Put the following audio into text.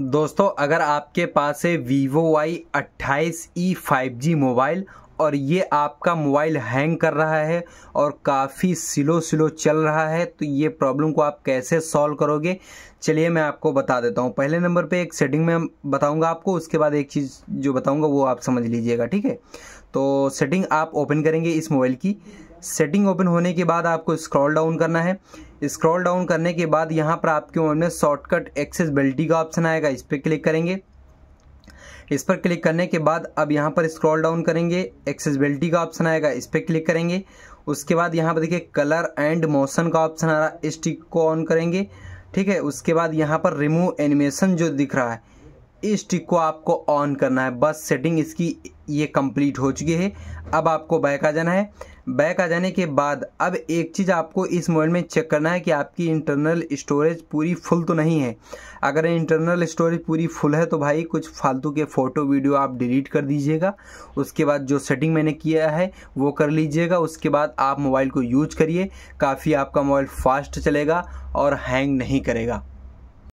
दोस्तों अगर आपके पास है वीवो वाई अट्ठाईस ई फाइव जी मोबाइल और ये आपका मोबाइल हैंग कर रहा है और काफ़ी स्लो स्लो चल रहा है तो ये प्रॉब्लम को आप कैसे सॉल्व करोगे चलिए मैं आपको बता देता हूँ पहले नंबर पे एक सेटिंग में बताऊँगा आपको उसके बाद एक चीज़ जो बताऊँगा वो आप समझ लीजिएगा ठीक है तो सेटिंग आप ओपन करेंगे इस मोबाइल की सेटिंग ओपन होने के बाद आपको स्क्रॉल डाउन करना है स्क्रॉल डाउन करने के बाद यहाँ पर आपके मोबाइल में शॉर्टकट एक्सेसबिलिटी का ऑप्शन आएगा इस पर क्लिक करेंगे इस पर क्लिक करने के बाद अब यहाँ पर स्क्रॉल डाउन करेंगे एक्सेसबिलिटी का ऑप्शन आएगा इस पर क्लिक करेंगे उसके बाद यहाँ पर देखिए कलर एंड मोशन का ऑप्शन आ रहा है टिक को ऑन करेंगे ठीक है उसके बाद यहाँ पर रिमूव एनिमेशन जो दिख रहा है स्टिक को आपको ऑन करना है बस सेटिंग इसकी ये कंप्लीट हो चुकी है अब आपको बैक आ जाना है बैक आ जाने के बाद अब एक चीज़ आपको इस मोबाइल में चेक करना है कि आपकी इंटरनल स्टोरेज पूरी फुल तो नहीं है अगर इंटरनल स्टोरेज पूरी फुल है तो भाई कुछ फालतू के फ़ोटो वीडियो आप डिलीट कर दीजिएगा उसके बाद जो सेटिंग मैंने किया है वो कर लीजिएगा उसके बाद आप मोबाइल को यूज करिए काफ़ी आपका मोबाइल फास्ट चलेगा और हैंग नहीं करेगा